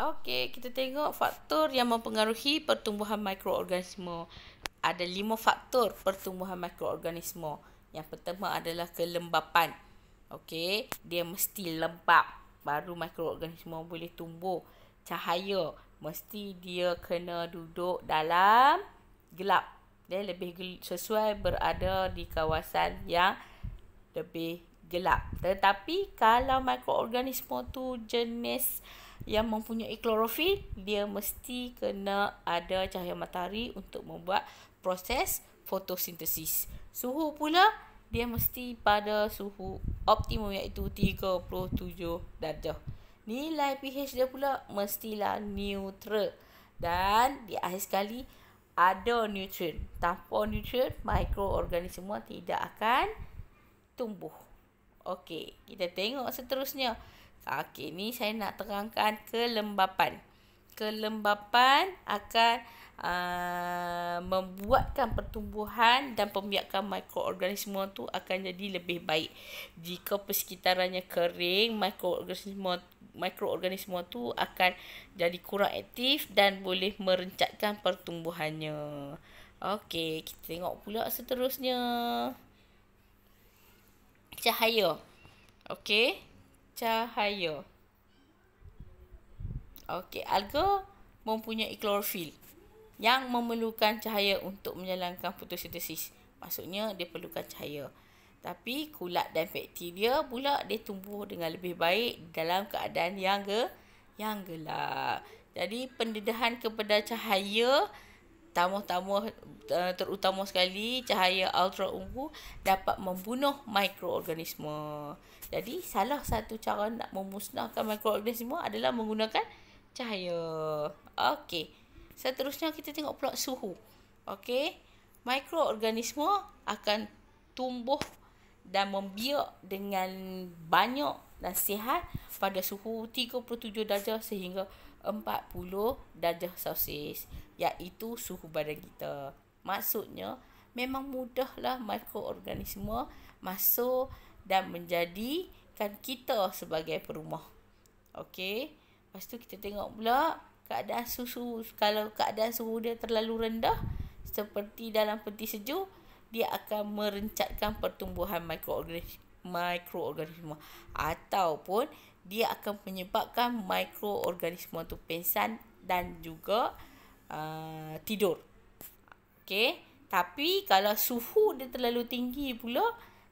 Okey, kita tengok faktor yang mempengaruhi pertumbuhan mikroorganisme. Ada lima faktor pertumbuhan mikroorganisme. Yang pertama adalah kelembapan. Okey, dia mesti lembap baru mikroorganisme boleh tumbuh. Cahaya mesti dia kena duduk dalam gelap. Dia lebih sesuai berada di kawasan yang lebih gelap. Tetapi kalau mikroorganisme tu jenis yang mempunyai klorofil dia mesti kena ada cahaya matahari untuk membuat proses fotosintesis. Suhu pula dia mesti pada suhu optimum iaitu 37 darjah. Nilai pH dia pula mestilah neutral dan di akhir sekali ada nutrien. Tanpa nutrien, mikroorganisme tidak akan tumbuh. Okey, kita tengok seterusnya. Okey, ni saya nak terangkan kelembapan. Kelembapan akan uh, membuatkan pertumbuhan dan pembiakan mikroorganisme tu akan jadi lebih baik. Jika persekitarannya kering, mikroorganisme mikroorganisme tu akan jadi kurang aktif dan boleh merencatkan pertumbuhannya. Okey, kita tengok pula seterusnya. Cahaya. Okey cahaya. Okey, alga mempunyai klorofil yang memerlukan cahaya untuk menjalankan fotosintesis. Maksudnya dia perlukan cahaya. Tapi kulat dan bakteria pula dia tumbuh dengan lebih baik dalam keadaan yang ge yang gelap. Jadi pendedahan kepada cahaya tamu-tamu uh, eh, terutama sekali cahaya ultra ungu dapat membunuh mikroorganisma. Jadi salah satu cara nak memusnahkan mikroorganisma adalah menggunakan cahaya. Okey. Seterusnya kita tengok pula suhu. Okey. Mikroorganisma akan tumbuh dan membiak dengan banyak dan sihat pada suhu 37 darjah sehingga 40 darjah Celsius iaitu suhu badan kita. Maksudnya memang mudahlah mikroorganisma masuk dan menjadikan kita sebagai perumah. Okey. Lepas tu kita tengok pula keadaan susu kalau keadaan suhu dia terlalu rendah seperti dalam peti sejuk dia akan merencatkan pertumbuhan mikroorganisma, mikroorganisma ataupun dia akan menyebabkan mikroorganisme tu pensan dan juga uh, tidur. Okey, tapi kalau suhu dia terlalu tinggi pula,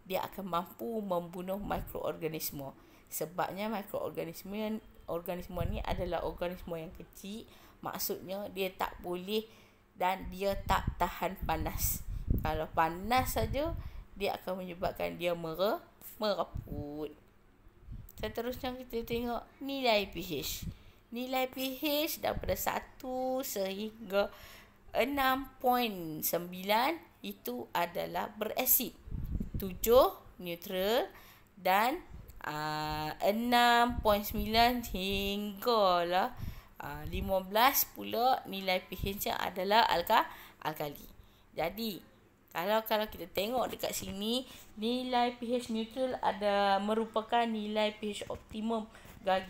dia akan mampu membunuh mikroorganisme. Sebabnya mikroorganisme organisme ni adalah organisme yang kecil, maksudnya dia tak boleh dan dia tak tahan panas. Kalau panas saja dia akan menyebabkan dia mere mereput. Seterusnya kita tengok nilai pH. Nilai pH daripada 1 sehingga 6.9 itu adalah berasid. 7 neutral dan uh, 6.9 lah uh, 15 pula nilai pH-nya adalah alka alkali. Jadi kalau kalau kita tengok dekat sini, nilai pH neutral ada merupakan nilai pH optimum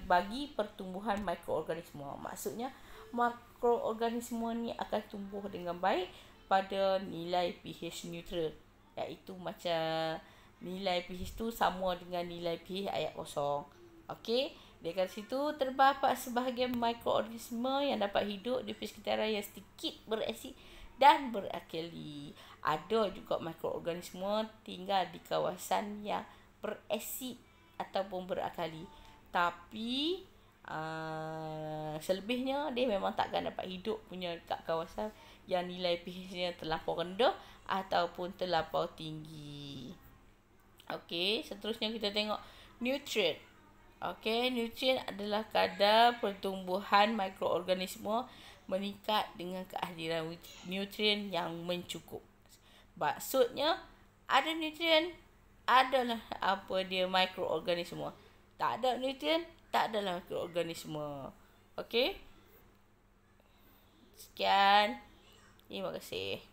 bagi pertumbuhan mikroorganisme. Maksudnya, mikroorganisme ni akan tumbuh dengan baik pada nilai pH neutral. Yaitu macam nilai pH tu sama dengan nilai pH ayat kosong. Okey, dekat situ terdapat sebahagian mikroorganisme yang dapat hidup di persekitaran yang sedikit berasid dan berakali. Ada juga mikroorganisme tinggal di kawasan yang berasid ataupun berakali, Tapi uh, selebihnya dia memang takkan dapat hidup punya dekat kawasan yang nilai pH-nya terlalu rendah ataupun terlalu tinggi. Okey, seterusnya kita tengok nutrient. Okey, nutrient adalah kadar pertumbuhan mikroorganisme meningkat dengan kehadiran nutrient yang mencukupi. Maksudnya ada nutrien adalah apa dia mikroorganisme. Tak ada nutrien tak adalah mikroorganisme. Okey. Sekian. Terima kasih.